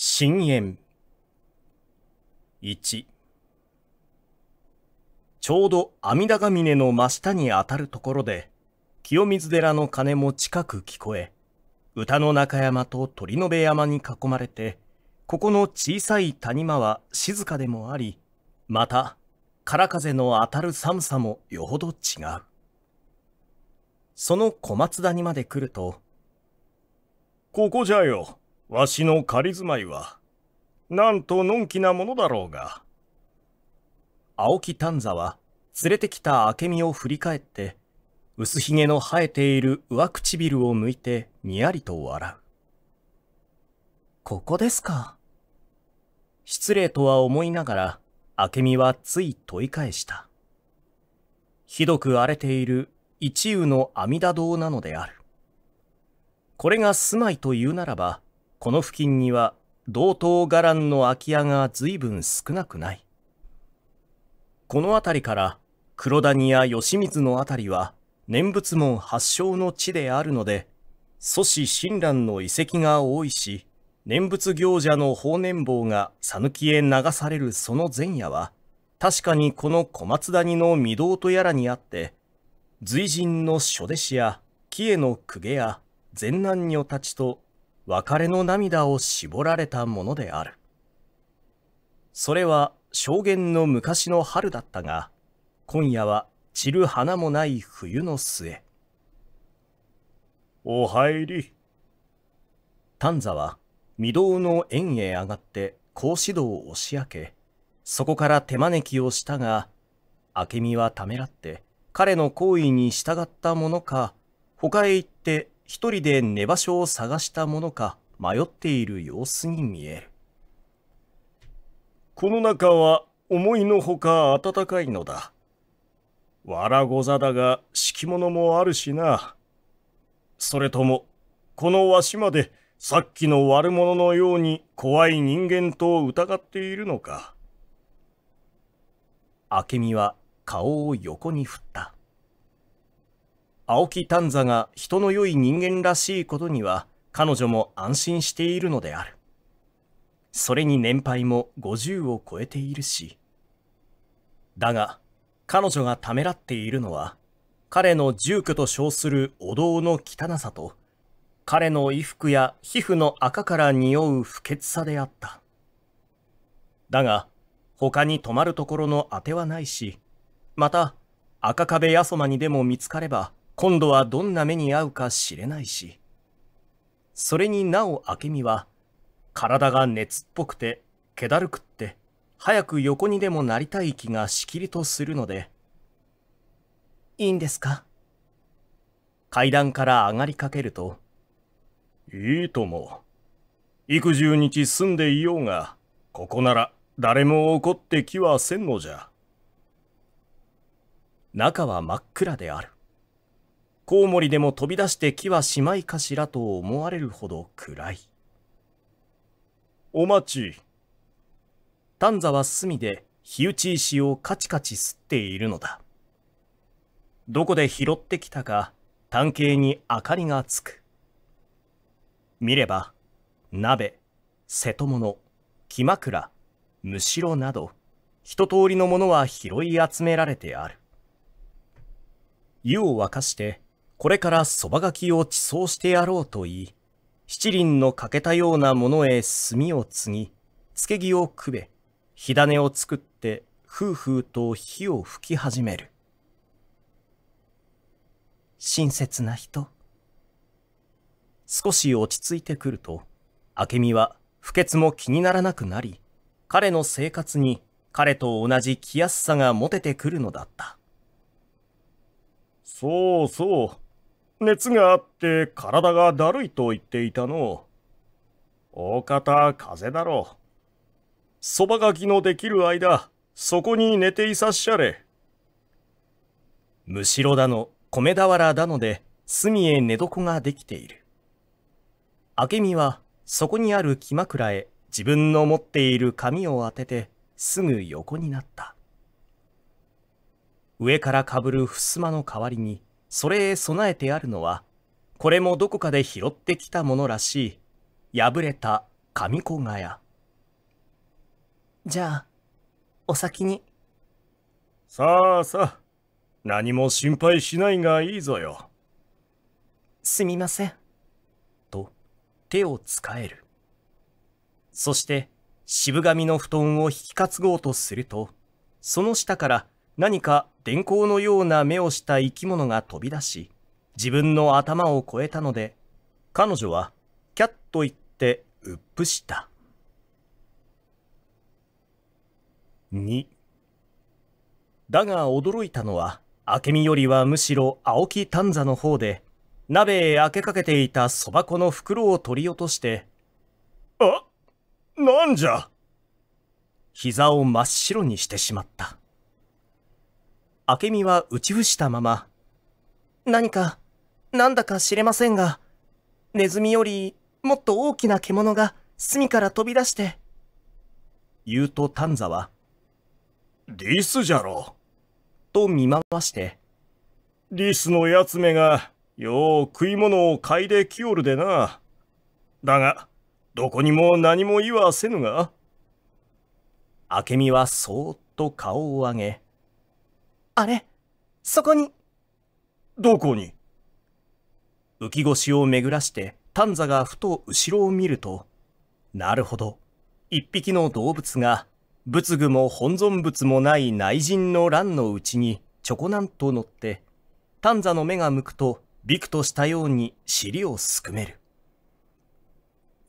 深淵1ちょうど阿弥陀ヶ峰の真下にあたるところで清水寺の鐘も近く聞こえ歌の中山と鳥の部山に囲まれてここの小さい谷間は静かでもありまた空風の当たる寒さもよほど違うその小松谷まで来るとここじゃよわしの仮住まいは、なんとのんきなものだろうが。青木丹座は、連れてきた明美を振り返って、薄ひげの生えている上唇を向いてにやりと笑う。ここですか。失礼とは思いながら、明美はつい問い返した。ひどく荒れている一羽の阿弥陀堂なのである。これが住まいというならば、この付近には同等伽藍の空き家が随分少なくない。この辺りから黒谷や吉水の辺りは念仏門発祥の地であるので、祖師親鸞の遺跡が多いし、念仏行者の法念坊が讃岐へ流されるその前夜は、確かにこの小松谷の御堂とやらにあって、随人の諸弟子や、紀恵の公家や、善男女たちと別れの涙を絞られたものである。それは証言の昔の春だったが、今夜は散る花もない冬の末。お入り。丹座は、御堂の縁へ上がって格子戸を押し開け、そこから手招きをしたが、明美はためらって、彼の行為に従ったものか、他へ行って一人で寝場所を探したものか迷っている様子に見える。この中は思いのほか暖かいのだ。わらご座だが敷物もあるしな。それとも、このわしまでさっきの悪者のように怖い人間と疑っているのか。明美は顔を横に振った。青木丹座が人の良い人間らしいことには彼女も安心しているのである。それに年配も50を超えているし。だが、彼女がためらっているのは、彼の住居と称するお堂の汚さと、彼の衣服や皮膚の赤から匂う不潔さであった。だが、他に泊まるところのあてはないし、また、赤壁やそまにでも見つかれば、今度はどんな目に遭うか知れないし。それになお明美は、体が熱っぽくて、気だるくって、早く横にでもなりたい気がしきりとするので。いいんですか階段から上がりかけると。いいとも。幾十日住んでいようが、ここなら誰も怒ってきはせんのじゃ。中は真っ暗である。コウモリでも飛び出して木はしまいかしらと思われるほど暗い。お待ち。丹座は隅で火打ち石をカチカチ吸っているのだ。どこで拾ってきたか、探偵に明かりがつく。見れば、鍋、瀬戸物、木枕、むしろなど、一通りのものは拾い集められてある。湯を沸かして、これからそばがきを地層してやろうと言い、七輪の欠けたようなものへ炭を継ぎ、つけ木をくべ、火種を作って、夫婦と火を吹き始める。親切な人。少し落ち着いてくると、明美は不潔も気にならなくなり、彼の生活に彼と同じ気安さが持ててくるのだった。そうそう。熱があって体がだるいと言っていたの。大方風邪だろう。そばがきのできる間、そこに寝ていさっしゃれ。むしろだの、米俵だので、隅へ寝床ができている。明美は、そこにある木枕へ自分の持っている紙を当てて、すぐ横になった。上からかぶる襖の代わりに、それへ備えてあるのは、これもどこかで拾ってきたものらしい、破れた紙子がや。じゃあ、お先に。さあさあ、何も心配しないがいいぞよ。すみません。と、手を使える。そして、渋髪の布団を引き担ごうとすると、その下から何か電光のような目をした生き物が飛び出し、自分の頭を越えたので、彼女は、キャッと言って、うっぷした。2だが驚いたのは、明美よりはむしろ青木丹座の方で、鍋へ開けかけていたそば粉の袋を取り落として、あ、なんじゃ膝を真っ白にしてしまった。明美は打ち伏したまま、何か、なんだか知れませんが、ネズミよりもっと大きな獣が隅から飛び出して。言うと丹座は、リスじゃろ。と見回して、リスのやつめが、よう食い物を嗅いできおるでな。だが、どこにも何も言わせぬが。明美はそーっと顔を上げ、あれそこにどこに浮き腰を巡らして丹座がふと後ろを見るとなるほど一匹の動物が仏具も本尊仏もない内陣の乱のうちにちょこなんと乗って丹座の目が向くとびくとしたように尻をすくめる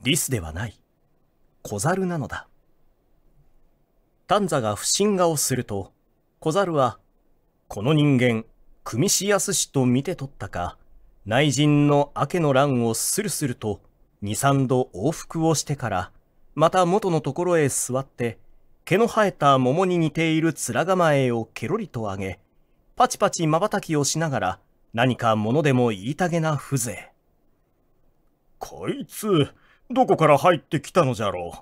リスではない小猿なのだ丹座が不審顔すると小猿はこの人間、組しやすしと見て取ったか、内陣の明けの乱をスルスルと、二三度往復をしてから、また元のところへ座って、毛の生えた桃に似ている面構えをケロリと上げ、パチパチ瞬きをしながら、何か物でも言いたげな風情。こいつ、どこから入ってきたのじゃろう。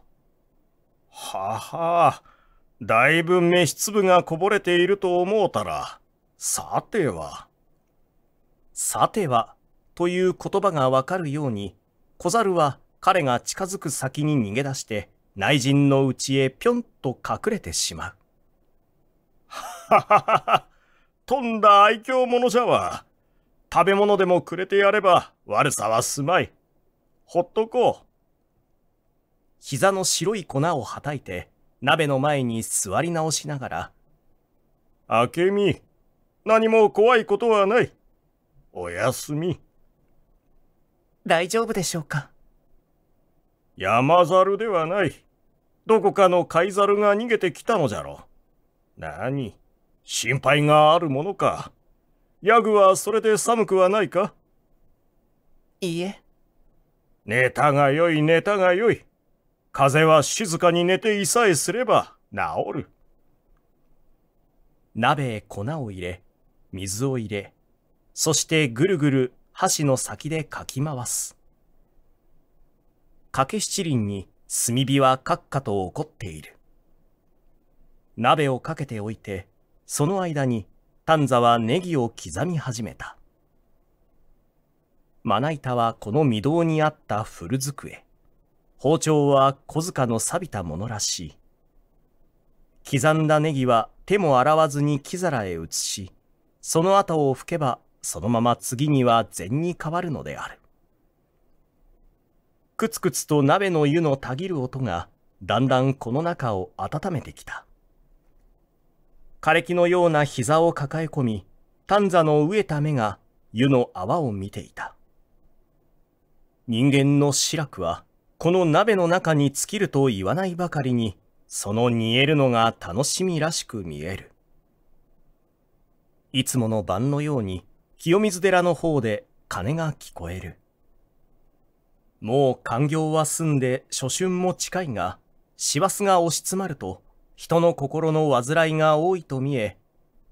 ははあ。だいぶ飯粒がこぼれていると思うたら、さては。さては、という言葉がわかるように、小猿は彼が近づく先に逃げ出して、内陣の内へぴょんと隠れてしまう。はははは、とんだ愛嬌者じゃわ。食べ物でもくれてやれば悪さはすまい。ほっとこう。膝の白い粉をはたいて、鍋の前に座り直しながら。あけみ、何も怖いことはない。おやすみ。大丈夫でしょうか山猿ではない。どこかの貝猿が逃げてきたのじゃろ。何心配があるものか。ヤグはそれで寒くはないかいいえ。ネタが良いネタが良い。風邪は静かに寝ていさえすれば治る。鍋へ粉を入れ、水を入れ、そしてぐるぐる箸の先でかき回す。かけ七輪に炭火はカッカと怒っている。鍋をかけておいて、その間に丹座はネギを刻み始めた。まな板はこの御堂にあった古机。包丁は小塚の錆びたものらしい。刻んだネギは手も洗わずに木皿へ移し、その後を拭けばそのまま次には禅に変わるのである。くつくつと鍋の湯のたぎる音が、だんだんこの中を温めてきた。枯れ木のような膝を抱え込み、丹座の飢えた目が湯の泡を見ていた。人間の白くは、この鍋の中に尽きると言わないばかりに、その煮えるのが楽しみらしく見える。いつもの晩のように、清水寺の方で鐘が聞こえる。もう勘業は済んで初春も近いが、師走が押し詰まると、人の心の煩いが多いと見え、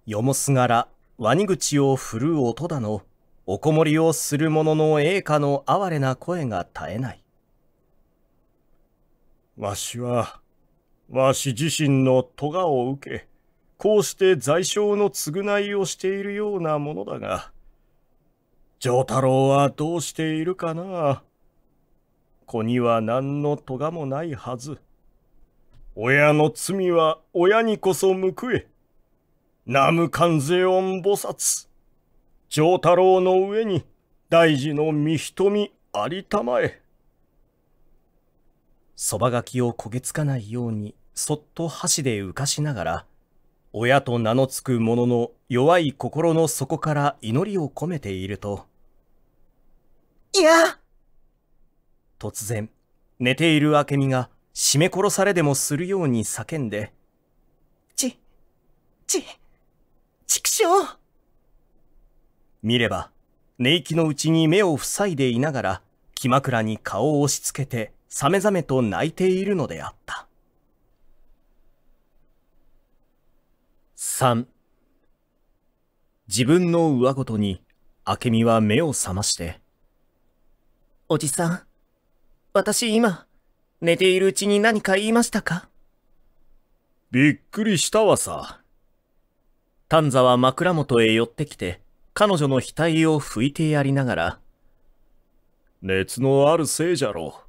よもすがら、ワニ口を振る音だの、おこもりをする者の栄華の哀れな声が絶えない。わしは、わし自身の咎を受け、こうして罪傷の償いをしているようなものだが、丈太郎はどうしているかな子には何の咎もないはず。親の罪は親にこそ報え。南無観世音菩薩。丈太郎の上に大事の御瞳ありたまえ。そばがきを焦げつかないようにそっと箸で浮かしながら、親と名のつく者の弱い心の底から祈りを込めていると、いや突然、寝ている明美が絞め殺されでもするように叫んで、ち、ち、畜生見れば、寝息のうちに目を塞いでいながら、木枕に顔を押し付けてさめざめと泣いているのであった。3自分の上ごとに、明美は目を覚まして。おじさん、私今、寝ているうちに何か言いましたかびっくりしたわさ。丹沢枕元へ寄ってきて、彼女の額を拭いてやりながら、熱のあるせいじゃろう。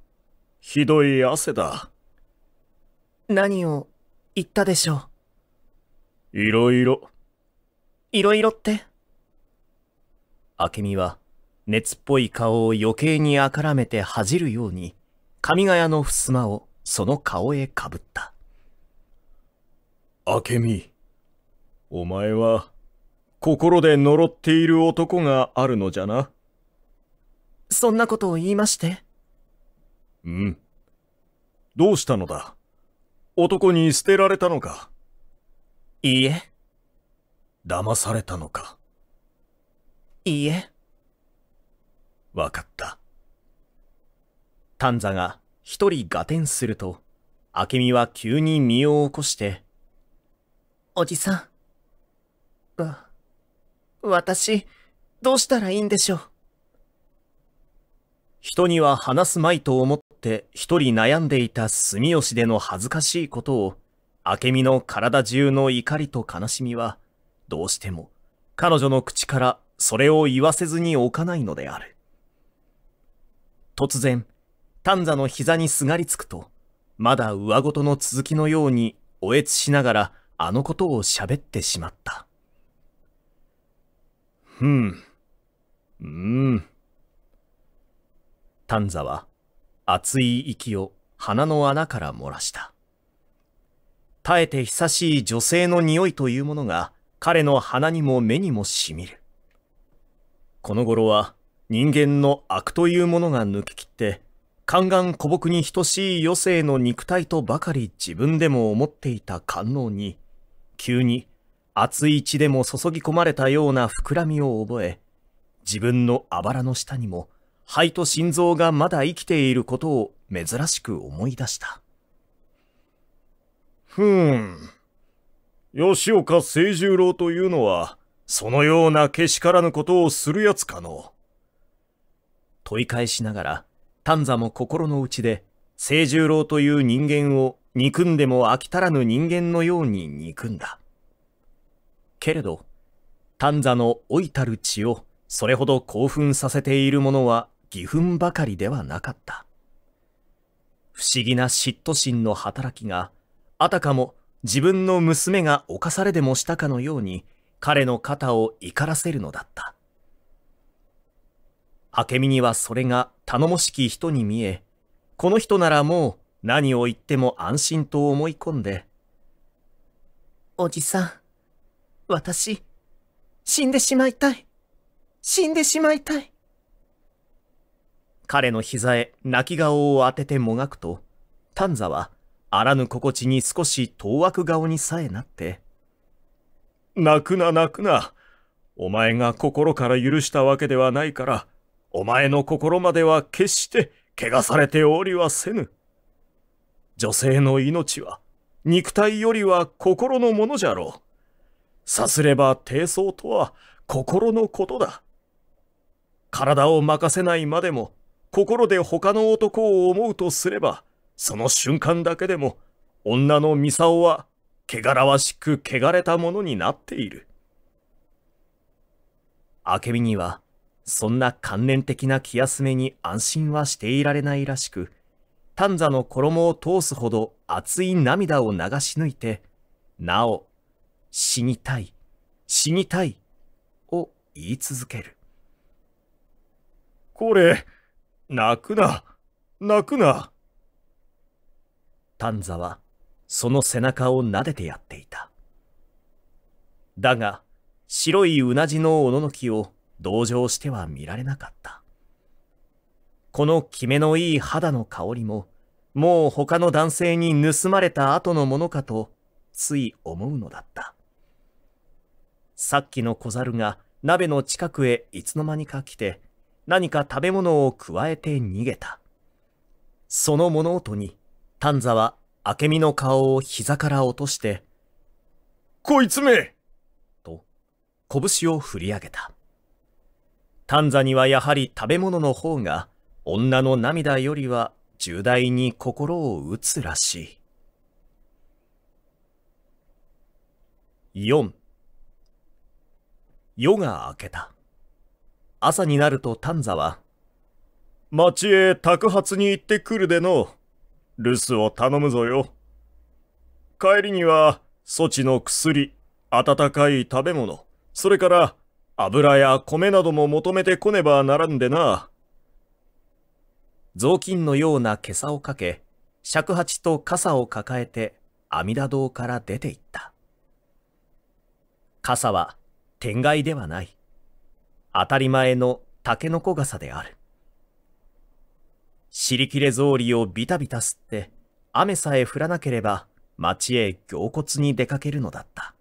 ひどい汗だ。何を言ったでしょう。いろいろ。いろいろって明美は熱っぽい顔を余計にあからめて恥じるように、神ヶ谷の襖をその顔へかぶった。明美、お前は心で呪っている男があるのじゃな。そんなことを言いましてうん。どうしたのだ男に捨てられたのかいいえ。騙されたのかいいえ。わかった。丹座が一人合点すると、明美は急に身を起こして、おじさん。わ、私、どうしたらいいんでしょう。人には話すまいと思っって一人悩んでいた住吉での恥ずかしいことを、明美の体中の怒りと悲しみは、どうしても彼女の口からそれを言わせずにおかないのである。突然、丹座の膝にすがりつくと、まだ上ごとの続きのようにおえつしながらあのことを喋ってしまった。うん。うん。丹座は熱い息を鼻の穴から漏らした。耐えて久しい女性の匂いというものが彼の鼻にも目にもしみる。この頃は人間の悪というものが抜ききって、宦官古木に等しい余生の肉体とばかり自分でも思っていた観音に、急に熱い血でも注ぎ込まれたような膨らみを覚え、自分のあばらの下にも肺と心臓がまだ生きていることを珍しく思い出した。ふーん。吉岡清十郎というのは、そのようなけしからぬことをするやつかの。問い返しながら、丹座も心の内で、清十郎という人間を憎んでも飽き足らぬ人間のように憎んだ。けれど、丹座の老いたる血をそれほど興奮させているものは義憤ばかりではなかった。不思議な嫉妬心の働きが、あたかも自分の娘が犯されでもしたかのように、彼の肩を怒らせるのだった。明美にはそれが頼もしき人に見え、この人ならもう何を言っても安心と思い込んで、おじさん、私、死んでしまいたい。死んでしまいたい。彼の膝へ泣き顔を当ててもがくと、丹座は、あらぬ心地に少し当惑顔にさえなって、泣くな泣くな。お前が心から許したわけではないから、お前の心までは決して汚されておりはせぬ。女性の命は、肉体よりは心のものじゃろう。さすれば低層とは心のことだ。体を任せないまでも心で他の男を思うとすれば、その瞬間だけでも、女のミサオは、汚らわしく汚れたものになっている。明美には、そんな観念的な気休めに安心はしていられないらしく、丹座の衣を通すほど熱い涙を流し抜いて、なお、死にたい、死にたい、を言い続ける。これ、泣くな泣くな丹座はその背中を撫でてやっていた。だが、白いうなじのおののきを同情しては見られなかった。このキメのいい肌の香りも、もう他の男性に盗まれた後のものかと、つい思うのだった。さっきの小猿が鍋の近くへいつの間にか来て、何か食べ物をくわえて逃げた。その物音に、丹座は明美の顔を膝から落として、こいつめと、拳を振り上げた。丹座にはやはり食べ物の方が、女の涙よりは重大に心を打つらしい。四、夜が明けた。朝になると丹座は、町へ宅発に行ってくるでの、留守を頼むぞよ。帰りには、そちの薬、温かい食べ物、それから油や米なども求めてこねばならんでな。雑巾のような袈裟をかけ、尺八と傘を抱えて阿弥陀堂から出て行った。傘は天外ではない。当たり前のタケノコ傘である。尻切れ草履をビタビタ吸って、雨さえ降らなければ町へ行骨に出かけるのだった。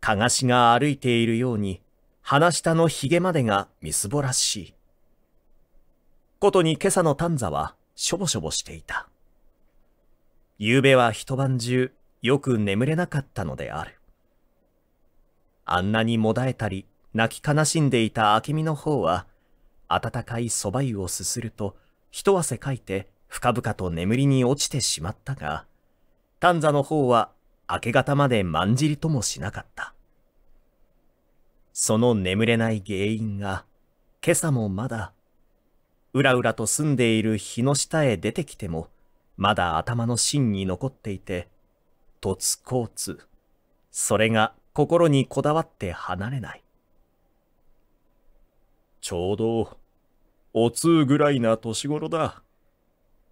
かがしが歩いているように、鼻下の髭までがみすぼらしい。ことに今朝の丹座はしょぼしょぼしていた。夕べは一晩中よく眠れなかったのである。あんなにもだえたり、泣き悲しんでいた明美の方は、温かい蕎麦湯をすすると、一汗かいて深々と眠りに落ちてしまったが、丹座の方は明け方までまんじりともしなかった。その眠れない原因が、今朝もまだ、うらうらと住んでいる日の下へ出てきても、まだ頭の芯に残っていて、こ交通。それが心にこだわって離れない。ちょうど、お通ぐらいな年頃だ、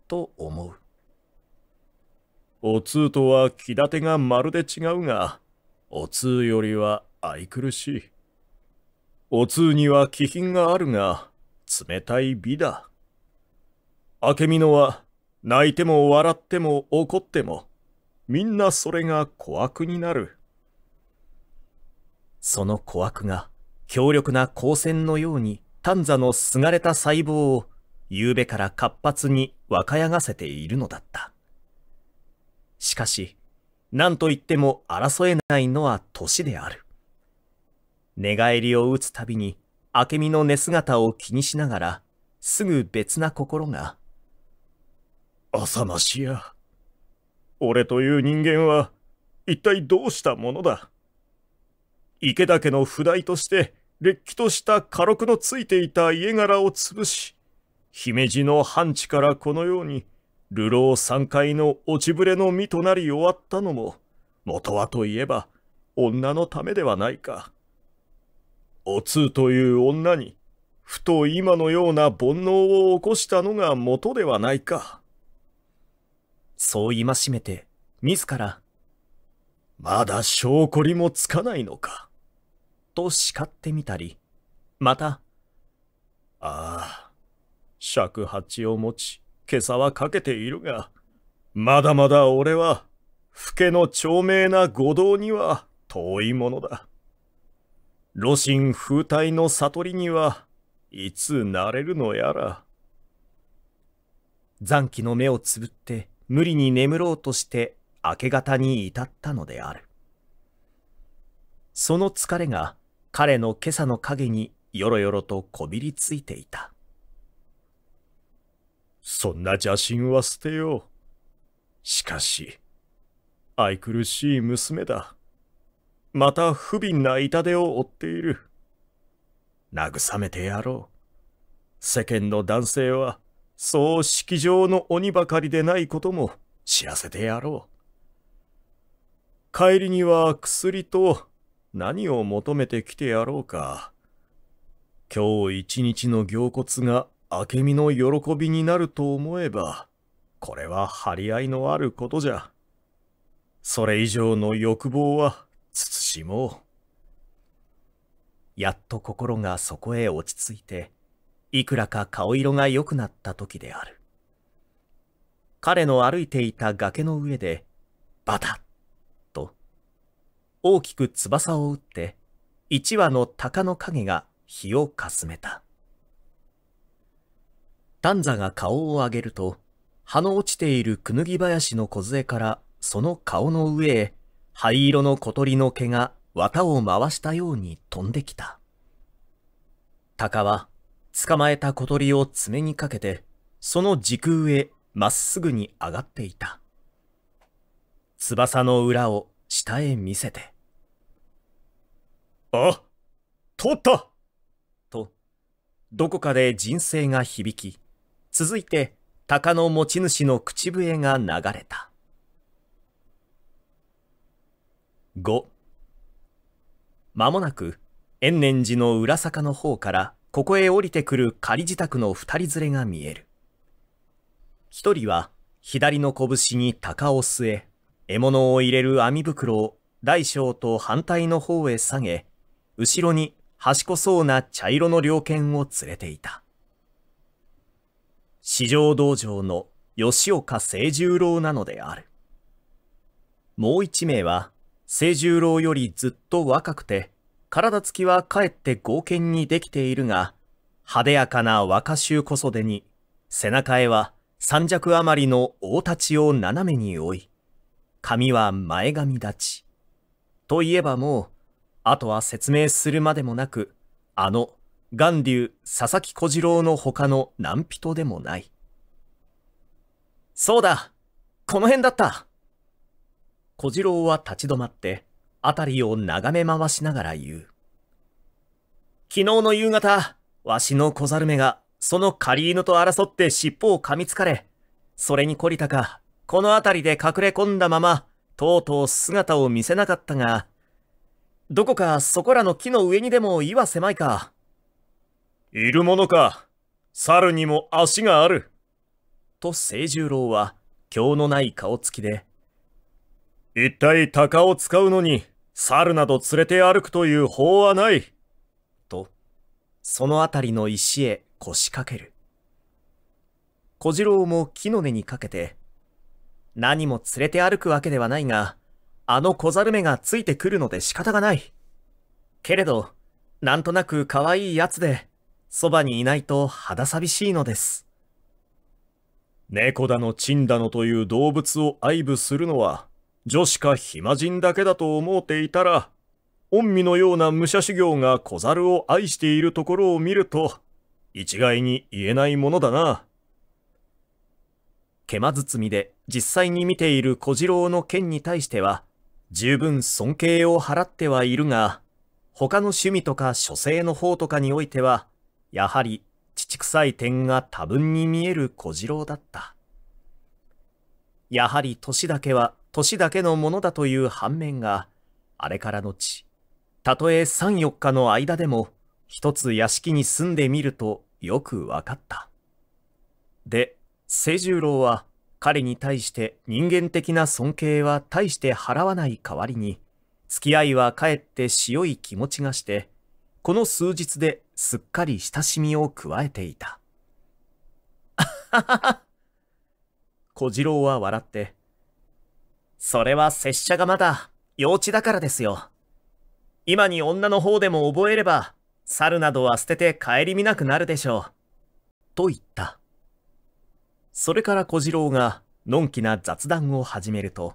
と思う。お通とは気立てがまるで違うが、お通よりは愛くるしい。お通には気品があるが、冷たい美だ。明美のは、泣いても笑っても怒っても、みんなそれが怖くになる。その小悪が強力な光線のように丹座のすがれた細胞を、夕べから活発に若やがせているのだった。しかし、何と言っても争えないのは年である。寝返りを打つたびに、明美の寝姿を気にしながら、すぐ別な心が、浅ましや。俺という人間は、一体どうしたものだ。池田家の不代として、れっきとした火力のついていた家柄を潰し、姫路の半地からこのように、流浪三階の落ちぶれの身となり終わったのも、元はといえば、女のためではないか。お通という女に、ふと今のような煩悩を起こしたのが元ではないか。そう戒めて、自ら。まだ証拠りもつかないのか。と叱ってみたり、また、ああ、尺八を持ち、今朝はかけているが、まだまだ俺は、老けの長命な御道には遠いものだ。露心風体の悟りには、いつなれるのやら。残機の目をつぶって、無理に眠ろうとして明け方に至ったのである。その疲れが彼の今朝の影によろよろとこびりついていた。そんな邪心は捨てよう。しかし、愛くるしい娘だ。また不憫な痛手を負っている。慰めてやろう。世間の男性は、そう式場の鬼ばかりでないことも知らせてやろう。帰りには薬と何を求めてきてやろうか。今日一日の行骨が明美の喜びになると思えば、これは張り合いのあることじゃ。それ以上の欲望は慎もう。やっと心がそこへ落ち着いて、いくらか顔色が良くなった時である。彼の歩いていた崖の上で、バタッ大きく翼を打って、一羽の鷹の影が火をかすめた。丹座が顔を上げると、葉の落ちているくぬぎ林の梢からその顔の上へ、灰色の小鳥の毛が綿を回したように飛んできた。鷹は捕まえた小鳥を爪にかけて、その時空へまっすぐに上がっていた。翼の裏を下へ見せて。あ取ったと、どこかで人生が響き、続いて鷹の持ち主の口笛が流れた。5まもなく、延年寺の裏坂の方からここへ降りてくる仮自宅の二人連れが見える。一人は左の拳に鷹を据え、獲物を入れる網袋を大小と反対の方へ下げ、後ろにこそうな茶色の猟犬を連れていた。四条道場の吉岡清十郎なのである。もう一名は、清十郎よりずっと若くて、体つきはかえって剛健にできているが、派手やかな若衆こそでに、背中へは三尺余りの大立ちを斜めに追い、髪は前髪立ち。といえばもう、あとは説明するまでもなく、あの、巌流佐々木小次郎の他の何人でもない。そうだこの辺だった小次郎は立ち止まって、辺りを眺め回しながら言う。昨日の夕方、わしの小猿めが、その狩犬と争って尻尾を噛みつかれ、それに懲りたか、この辺りで隠れ込んだまま、とうとう姿を見せなかったが、どこかそこらの木の上にでも岩狭いか。いるものか。猿にも足がある。と清十郎は、今日のない顔つきで。一体鷹を使うのに、猿など連れて歩くという法はない。と、その辺りの石へ腰掛ける。小次郎も木の根にかけて、何も連れて歩くわけではないが、あの小猿目がついてくるので仕方がない。けれど、なんとなく可愛いやつで、そばにいないと肌寂しいのです。猫だのチンだのという動物を愛撫するのは、女子か暇人だけだと思うていたら、御身のような武者修行が小猿を愛しているところを見ると、一概に言えないものだな。毛間包みで実際に見ている小次郎の件に対しては、十分尊敬を払ってはいるが、他の趣味とか書生の方とかにおいては、やはり乳臭い点が多分に見える小次郎だった。やはり年だけは年だけのものだという反面が、あれからのち、たとえ三四日の間でも、一つ屋敷に住んでみるとよくわかった。で、清十郎は、彼に対して人間的な尊敬は大して払わない代わりに、付き合いはかえって強い気持ちがして、この数日ですっかり親しみを加えていた。あははは。小次郎は笑って、それは拙者がまだ幼稚だからですよ。今に女の方でも覚えれば、猿などは捨てて顧みなくなるでしょう。と言った。それから小次郎が、のんきな雑談を始めると、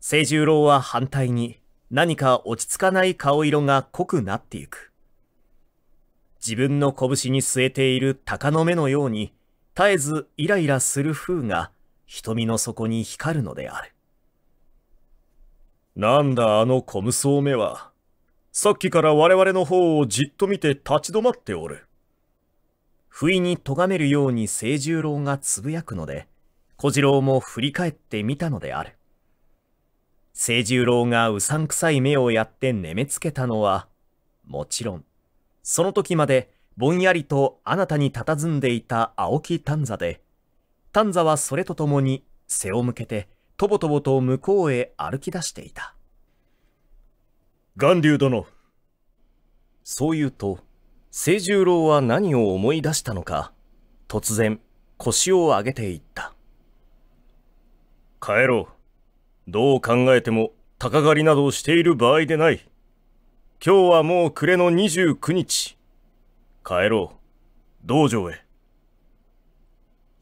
清十郎は反対に何か落ち着かない顔色が濃くなっていく。自分の拳に据えている鷹の目のように、絶えずイライラする風が瞳の底に光るのである。なんだあの小無双目は。さっきから我々の方をじっと見て立ち止まっておる。不意に咎めるように清十郎がつぶやくので、小次郎も振り返ってみたのである。清十郎がうさんくさい目をやって寝めつけたのは、もちろん、その時までぼんやりとあなたに佇んでいた青木丹座で、丹座はそれとともに背を向けて、とぼとぼと向こうへ歩き出していた。巌流殿。そう言うと、清十郎は何を思い出したのか、突然腰を上げていった。帰ろう。どう考えても鷹狩りなどをしている場合でない。今日はもう暮れの29日。帰ろう。道場へ。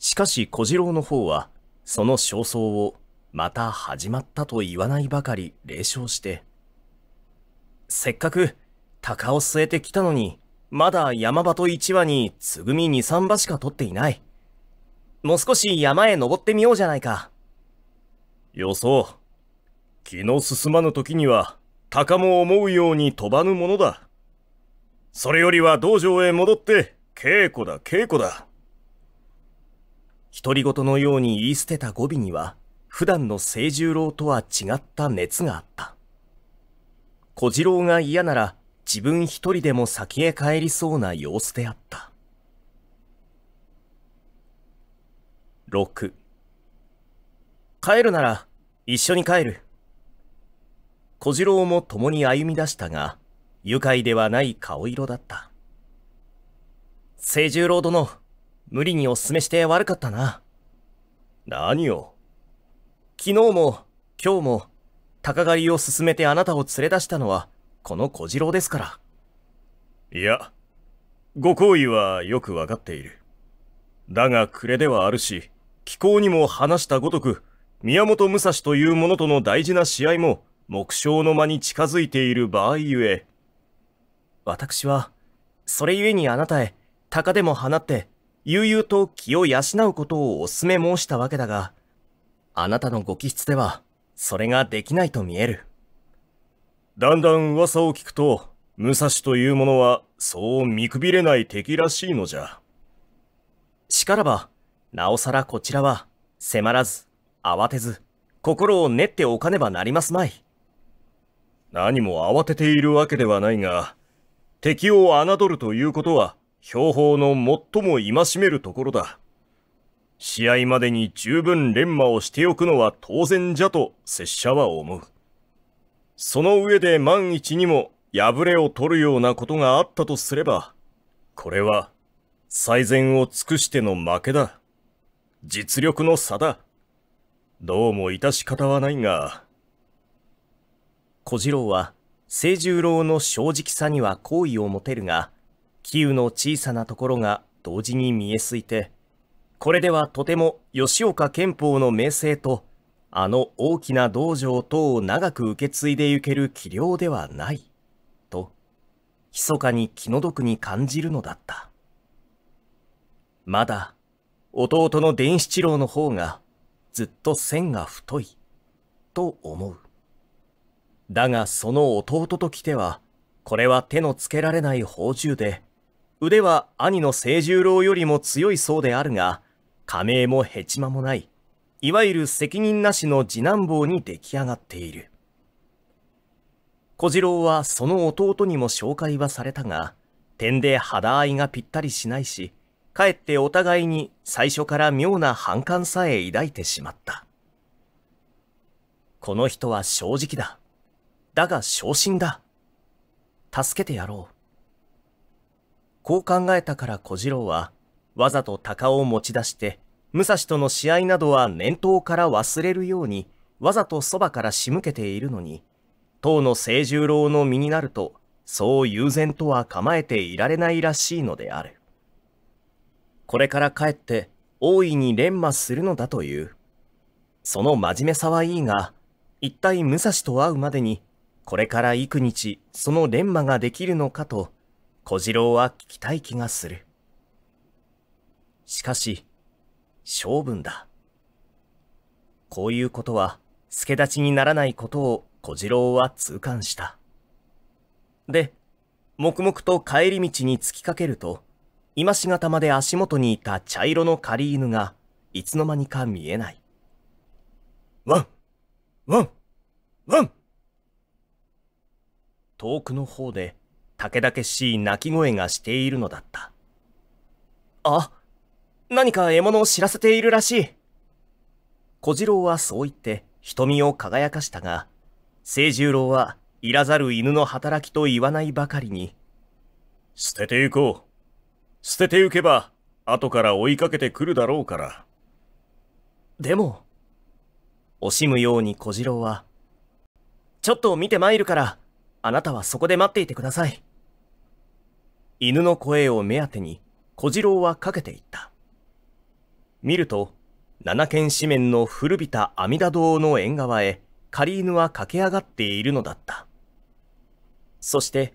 しかし小次郎の方は、その焦燥を、また始まったと言わないばかり冷笑して、せっかく鷹を据えてきたのに、まだ山場と1羽につぐみ2、3羽しか取っていない。もう少し山へ登ってみようじゃないか。よそう。気の進まぬ時には、鷹も思うように飛ばぬものだ。それよりは道場へ戻って、稽古だ稽古だ。独り言のように言い捨てた語尾には、普段の清十郎とは違った熱があった。小次郎が嫌なら、自分一人でも先へ帰りそうな様子であった。6帰るなら一緒に帰る。小次郎も共に歩み出したが、愉快ではない顔色だった。清十郎殿、無理にお勧めして悪かったな。何を昨日も、今日も、鷹狩りを進めてあなたを連れ出したのは、この小次郎ですから。いや、ご好意はよくわかっている。だが暮れではあるし、気候にも話したごとく、宮本武蔵という者との大事な試合も、目標の間に近づいている場合ゆえ。私は、それゆえにあなたへ、鷹でも放って、悠々と気を養うことをお勧め申したわけだが、あなたのご気質では、それができないと見える。だんだん噂を聞くと、武蔵というものは、そう見くびれない敵らしいのじゃ。しからば、なおさらこちらは、迫らず、慌てず、心を練っておかねばなりますまい。何も慌てているわけではないが、敵を侮るということは、標法の最も戒めるところだ。試合までに十分練馬をしておくのは当然じゃと拙者は思う。その上で万一にも破れを取るようなことがあったとすれば、これは最善を尽くしての負けだ。実力の差だ。どうも致し方はないが。小次郎は、清十郎の正直さには好意を持てるが、杞憂の小さなところが同時に見えすいて、これではとても吉岡憲法の名声とあの大きな道場等を長く受け継いでゆける器量ではない、と、密かに気の毒に感じるのだった。まだ、弟の伝七郎の方が、ずっと線が太い、と思う。だがその弟と来ては、これは手のつけられない宝珠で、腕は兄の清十郎よりも強いそうであるが、加名もヘチマもない。いわゆる責任なしの次男坊に出来上がっている。小次郎はその弟にも紹介はされたが、点で肌合いがぴったりしないし、かえってお互いに最初から妙な反感さえ抱いてしまった。この人は正直だ。だが昇進だ。助けてやろう。こう考えたから小次郎は、わざと鷹を持ち出して武蔵との試合などは念頭から忘れるように、わざとそばから仕向けているのに、当の清十郎の身になると、そう悠然とは構えていられないらしいのである。これから帰って、大いに連磨するのだという。その真面目さはいいが、一体武蔵と会うまでに、これから幾日、その連磨ができるのかと、小次郎は聞きたい気がする。しかし、性分だ。こういうことは、助立ちにならないことを小次郎は痛感した。で、黙々と帰り道に突きかけると、今しがたまで足元にいた茶色の狩犬が、いつの間にか見えない。ワンワンワン遠くの方で、たけだけしい鳴き声がしているのだった。あ、何か獲物を知らせているらしい。小次郎はそう言って瞳を輝かしたが、清十郎はいらざる犬の働きと言わないばかりに。捨てて行こう。捨てて行けば、後から追いかけてくるだろうから。でも、惜しむように小次郎は、ちょっと見て参るから、あなたはそこで待っていてください。犬の声を目当てに、小次郎はかけていった。見ると、七軒紙面の古びた阿弥陀堂の縁側へ、狩犬は駆け上がっているのだった。そして、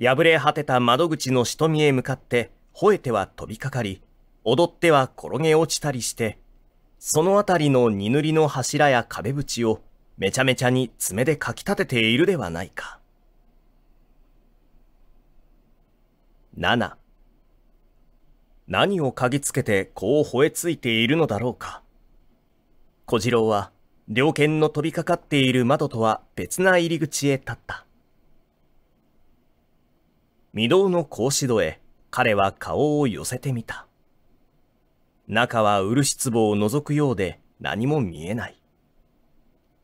破れ果てた窓口の瞳へ向かって、吠えては飛びかかり、踊っては転げ落ちたりして、そのあたりの荷塗りの柱や壁縁をめちゃめちゃに爪でかき立てているではないか。7何を嗅ぎつけてこう吠えついているのだろうか。小次郎は、猟犬の飛びかかっている窓とは別な入り口へ立った。御堂の格子戸へ彼は顔を寄せてみた。中は漆壺を覗くようで何も見えない。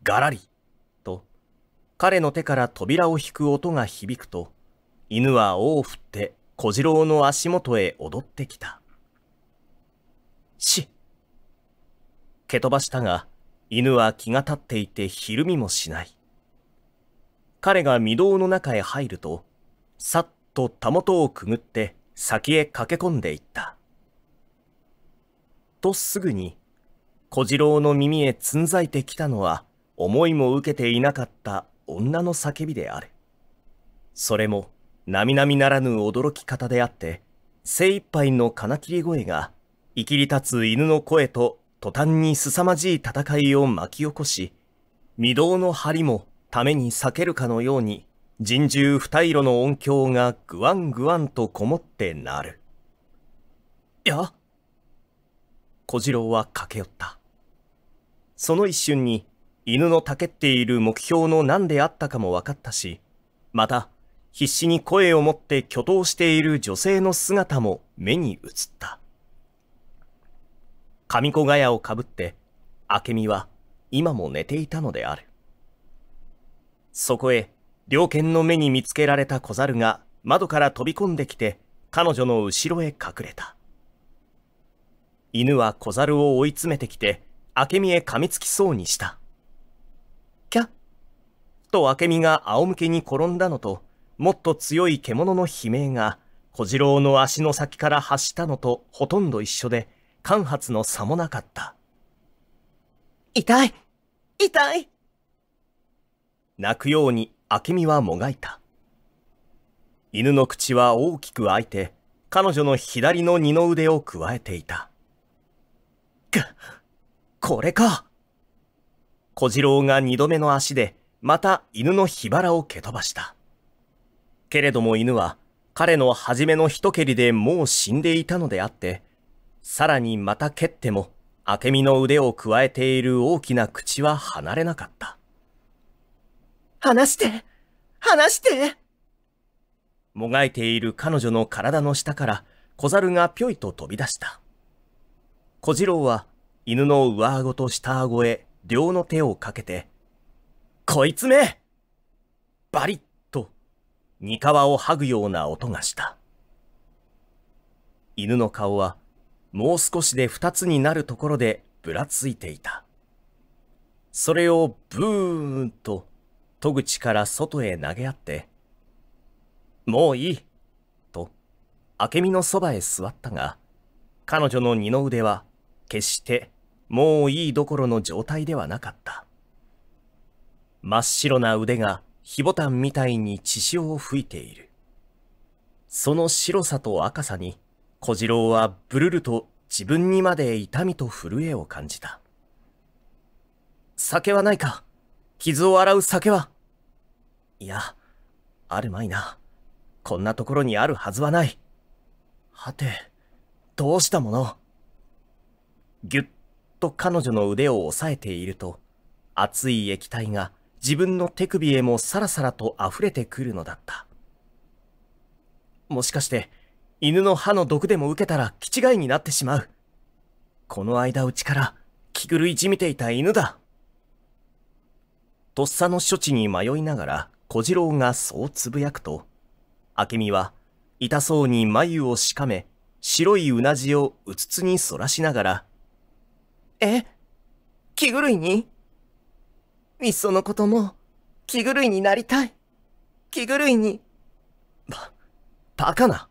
ガラリと彼の手から扉を引く音が響くと、犬は尾を振って小次郎の足元へ踊ってきた。し蹴飛ばしたが、犬は気が立っていてひるみもしない。彼が御堂の中へ入ると、さっとたもとをくぐって先へ駆け込んでいった。とすぐに、小次郎の耳へつんざいてきたのは、思いも受けていなかった女の叫びである。それも、並々ならぬ驚き方であって、精一杯の金切り声が、生きり立つ犬の声と途端に凄まじい戦いを巻き起こし、御堂のりもために避けるかのように、人獣二色の音響がぐわんぐわんとこもってなる。いや小次郎は駆け寄った。その一瞬に、犬のたけっている目標の何であったかも分かったし、また、必死に声を持って挙動している女性の姿も目に映った。神子ヶ谷をかぶって、明美は今も寝ていたのである。そこへ、猟犬の目に見つけられた小猿が窓から飛び込んできて、彼女の後ろへ隠れた。犬は小猿を追い詰めてきて、明美へ噛みつきそうにした。キャッと明美が仰向けに転んだのと、もっと強い獣の悲鳴が、小次郎の足の先から発したのとほとんど一緒で、間髪の差もなかった。痛い痛い泣くように明美はもがいた。犬の口は大きく開いて、彼女の左の二の腕をくわえていた。く、これか。小次郎が二度目の足で、また犬の火腹を蹴飛ばした。けれども犬は彼の初めの一蹴りでもう死んでいたのであって、さらにまた蹴っても、明美の腕を加えている大きな口は離れなかった。話して話してもがいている彼女の体の下から小猿がぴょいと飛び出した。小次郎は犬の上顎と下顎へ両の手をかけて、こいつめバリッ三河を剥ぐような音がした。犬の顔は、もう少しで二つになるところでぶらついていた。それをブーンと戸口から外へ投げ合って、もういい、と、明美のそばへ座ったが、彼女の二の腕は、決してもういいどころの状態ではなかった。真っ白な腕が火ボタンみたいに血潮を吹いている。その白さと赤さに、小次郎はブルルと自分にまで痛みと震えを感じた。酒はないか傷を洗う酒はいや、あるまいな。こんなところにあるはずはない。はて、どうしたものぎゅっと彼女の腕を押さえていると、熱い液体が自分の手首へもさらさらと溢れてくるのだった。もしかして、犬の歯の毒でも受けたら気違いになってしまう。この間うちから気狂いじみていた犬だ。とっさの処置に迷いながら小次郎がそうつぶやくと、明美は痛そうに眉をしかめ、白いうなじをうつつに反らしながら、え気狂いにいっそのことも、気狂いになりたい。気狂いに。ば、バカな。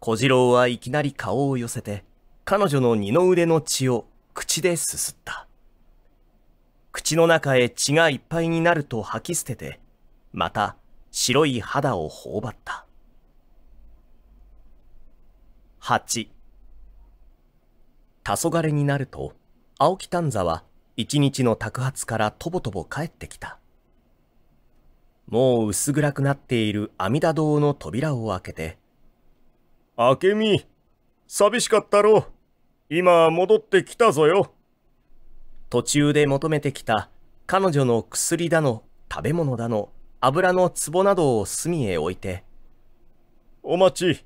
小次郎はいきなり顔を寄せて、彼女の二の腕の血を口ですすった。口の中へ血がいっぱいになると吐き捨てて、また白い肌を頬張った。八。黄昏になると、青木丹座は一日の宅発からとぼとぼ帰ってきた。もう薄暗くなっている阿弥陀堂の扉を開けて、あけみ、寂しかったろ。今戻ってきたぞよ。途中で求めてきた彼女の薬だの、食べ物だの、油の壺などを隅へ置いて、お待ち、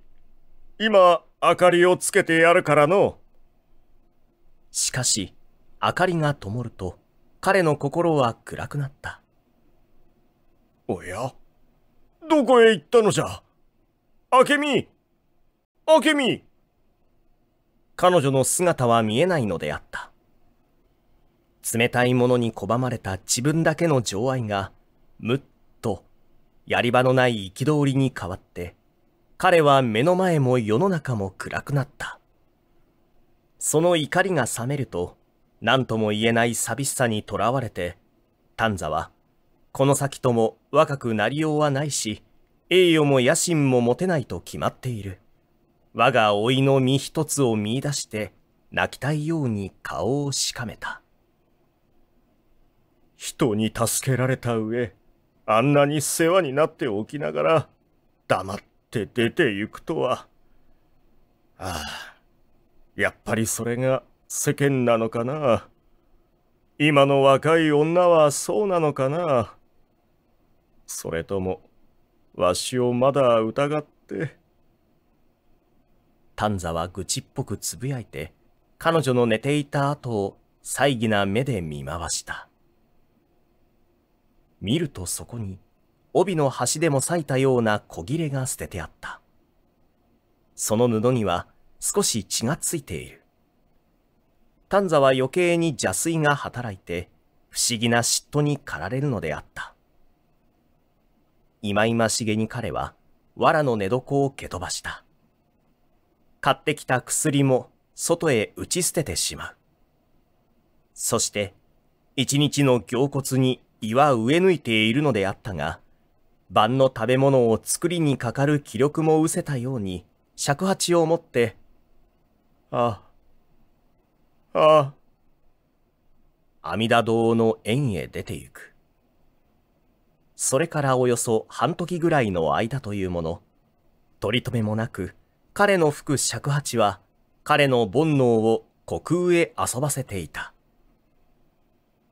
今明かりをつけてやるからの。しかし、明かりが灯ると、彼の心は暗くなった。おやどこへ行ったのじゃ明美明美彼女の姿は見えないのであった。冷たいものに拒まれた自分だけの情愛が、むっと、やり場のない憤りに変わって、彼は目の前も世の中も暗くなった。その怒りが冷めると、何とも言えない寂しさにとらわれて、丹座は、この先とも若くなりようはないし、栄誉も野心も持てないと決まっている。我が老いの身一つを見出して、泣きたいように顔をしかめた。人に助けられた上、あんなに世話になっておきながら、黙って出て行くとは。ああ、やっぱりそれが世間なのかな今の若い女はそうなのかなそれともわしをまだ疑って丹座は愚痴っぽくつぶやいて彼女の寝ていた後を猜疑な目で見回した見るとそこに帯の端でも裂いたような小切れが捨ててあったその布には少し血がついている丹沢は余計に邪水が働いて、不思議な嫉妬に駆られるのであった。いまいましげに彼は、藁の寝床を蹴飛ばした。買ってきた薬も外へ打ち捨ててしまう。そして、一日の凝骨に胃は植え抜いているのであったが、晩の食べ物を作りにかかる気力も失せたように、尺八を持って、ああ、ああ。阿弥陀堂の園へ出て行く。それからおよそ半時ぐらいの間というもの、取り留めもなく、彼の吹く尺八は、彼の煩悩を虚空へ遊ばせていた。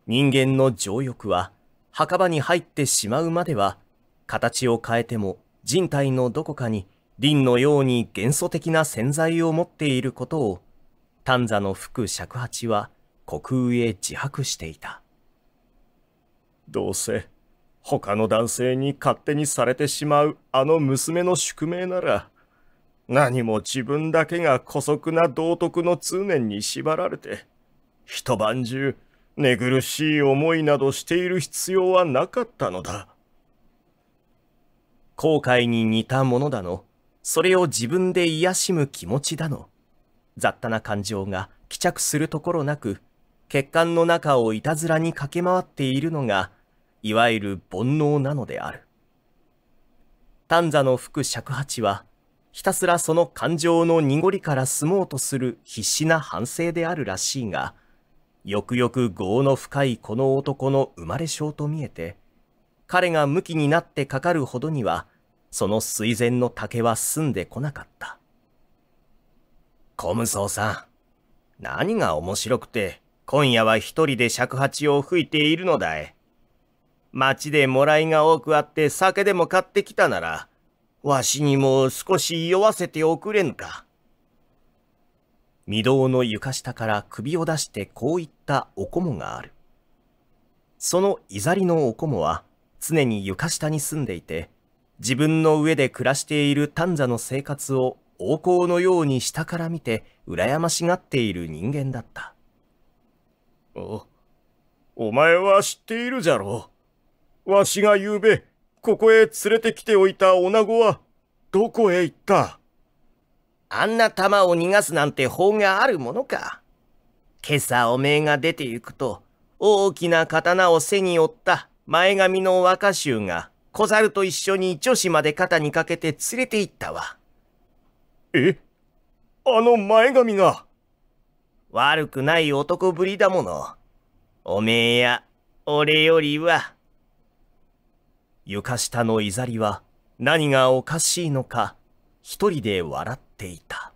人間の情欲は、墓場に入ってしまうまでは、形を変えても人体のどこかに、輪のように元素的な潜在を持っていることを丹座の服尺八は国空へ自白していた。どうせ他の男性に勝手にされてしまうあの娘の宿命なら、何も自分だけが姑息な道徳の通念に縛られて、一晩中寝苦しい思いなどしている必要はなかったのだ。後悔に似たものだの、それを自分で癒しむ気持ちだの。雑多な感情が帰着するところなく、血管の中をいたずらに駆け回っているのが、いわゆる煩悩なのである。丹座の吹く尺八は、ひたすらその感情の濁りから済もうとする必死な反省であるらしいが、よくよく業の深いこの男の生まれ性と見えて、彼が向きになってかかるほどには、その垂前の竹は済んでこなかった。コムソウさん。何が面白くて、今夜は一人で尺八を吹いているのだい。町でもらいが多くあって酒でも買ってきたなら、わしにも少し酔わせておくれぬか。御堂の床下から首を出してこういったおこもがある。そのいざりのおこもは常に床下に住んでいて、自分の上で暮らしている丹座の生活を王侯のように下から見て羨ましがっている人間だった。お、お前は知っているじゃろう。わしがゆうべ、ここへ連れてきておいた女子は、どこへ行ったあんな玉を逃がすなんて法があるものか。今朝おめえが出て行くと、大きな刀を背に負った前髪の若衆が、小猿と一緒に女子まで肩にかけて連れて行ったわ。えあの前髪が。悪くない男ぶりだもの。おめえや、俺よりは。床下のいざりは何がおかしいのか、一人で笑っていた。